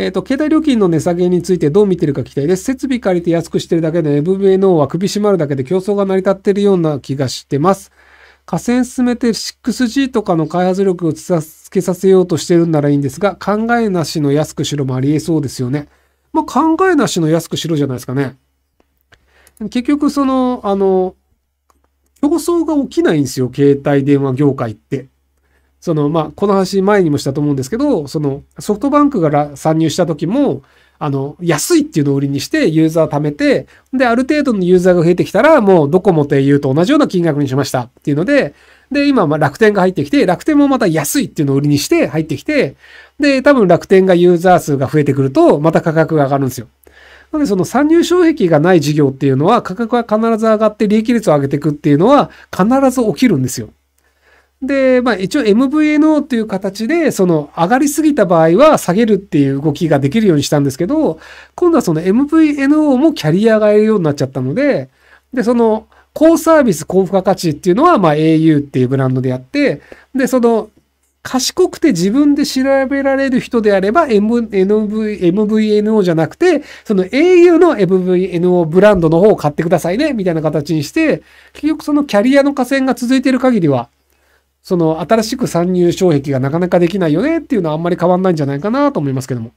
えっ、ー、と、携帯料金の値下げについてどう見てるか聞きたいです。設備借りて安くしてるだけで MVNO は首絞まるだけで競争が成り立ってるような気がしてます。河川進めて 6G とかの開発力をつけさせようとしてるんならいいんですが、考えなしの安くしろもありえそうですよね。まあ、考えなしの安くしろじゃないですかね。結局、その、あの、競争が起きないんですよ、携帯電話業界って。その、まあ、この話前にもしたと思うんですけど、そのソフトバンクが参入した時も、あの、安いっていうのを売りにしてユーザーを貯めて、で、ある程度のユーザーが増えてきたら、もうドコモと言うと同じような金額にしましたっていうので、で、今、ま楽天が入ってきて、楽天もまた安いっていうのを売りにして入ってきて、で、多分楽天がユーザー数が増えてくると、また価格が上がるんですよ。なので、その参入障壁がない事業っていうのは、価格は必ず上がって利益率を上げていくっていうのは、必ず起きるんですよ。で、まあ一応 MVNO という形で、その上がりすぎた場合は下げるっていう動きができるようにしたんですけど、今度はその MVNO もキャリアがやるようになっちゃったので、で、その、高サービス、高付加価値っていうのは、まあ au っていうブランドでやって、で、その、賢くて自分で調べられる人であれば、MV、MVNO じゃなくて、その au の MVNO ブランドの方を買ってくださいね、みたいな形にして、結局そのキャリアの河川が続いている限りは、その新しく参入障壁がなかなかできないよねっていうのはあんまり変わんないんじゃないかなと思いますけども。